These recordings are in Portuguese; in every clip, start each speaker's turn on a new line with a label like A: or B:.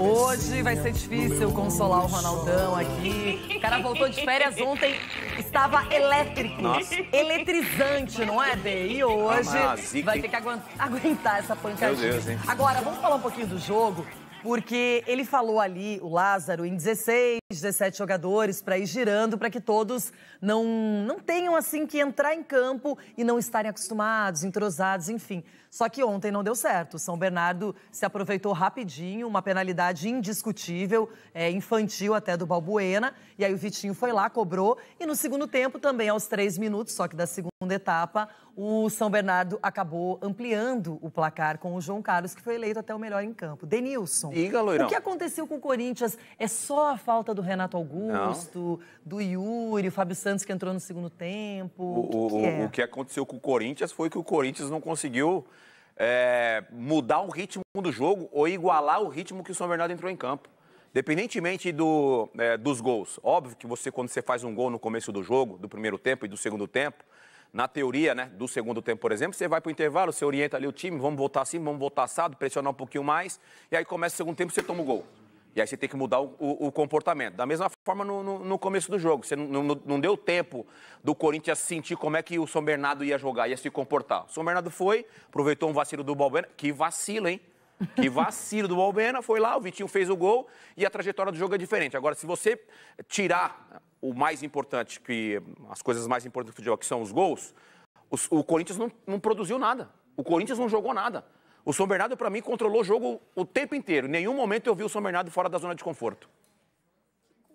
A: Hoje vai ser difícil consolar o Ronaldão aqui. O cara voltou de férias ontem, estava elétrico, Nossa. eletrizante, não é, Dê? E hoje ah, vai ter que aguentar, essa pancadinha. Deus, Agora, vamos falar um pouquinho do jogo. Porque ele falou ali, o Lázaro, em 16, 17 jogadores para ir girando, para que todos não, não tenham assim que entrar em campo e não estarem acostumados, entrosados, enfim. Só que ontem não deu certo. São Bernardo se aproveitou rapidinho, uma penalidade indiscutível, é, infantil até do Balbuena. E aí o Vitinho foi lá, cobrou. E no segundo tempo, também aos três minutos, só que da segunda etapa, o São Bernardo acabou ampliando o placar com o João Carlos, que foi eleito até o melhor em campo. Denilson. Diga, Loirão. O que aconteceu com o Corinthians? É só a falta do Renato Augusto, Não. do Yuri, o Fábio Santos que entrou no segundo tempo? O, o, que, que é? o
B: que aconteceu com o Corinthians foi que o Corinthians não conseguiu é, mudar o ritmo do jogo ou igualar o ritmo que o São Bernardo entrou em campo. Independentemente do, é, dos gols. Óbvio que você, quando você faz um gol no começo do jogo, do primeiro tempo e do segundo tempo, na teoria né, do segundo tempo, por exemplo, você vai para o intervalo, você orienta ali o time, vamos voltar assim, vamos voltar assado, pressionar um pouquinho mais, e aí começa o segundo tempo, você toma o gol. E aí você tem que mudar o, o, o comportamento. Da mesma forma no, no, no começo do jogo. Você não, não, não, deu tempo do Corinthians sentir como é que o São Bernardo ia jogar, ia se comportar. O São Bernardo foi, aproveitou um vacilo do Balbuena. Que vacilo, hein? Que vacilo do Balbena, foi lá, o Vitinho fez o gol e a trajetória do jogo é diferente. Agora, se você tirar o mais importante, que as coisas mais importantes do futebol, que são os gols, os, o Corinthians não, não produziu nada. O Corinthians não jogou nada. O São Bernardo, para mim, controlou o jogo o tempo inteiro. Em nenhum momento eu vi o São Bernardo fora da zona de conforto.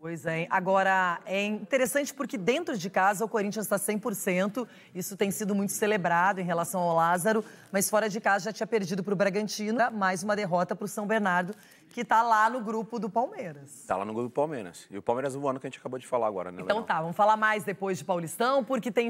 A: Pois é. Agora, é interessante porque dentro de casa o Corinthians está 100%. Isso tem sido muito celebrado em relação ao Lázaro. Mas fora de casa já tinha perdido para o Bragantino. Mais uma derrota para o São Bernardo, que está lá no grupo do Palmeiras.
B: Está lá no grupo do Palmeiras. E o Palmeiras voando é que a gente acabou de falar agora, né, Então
A: tá, vamos falar mais depois de Paulistão, porque tem...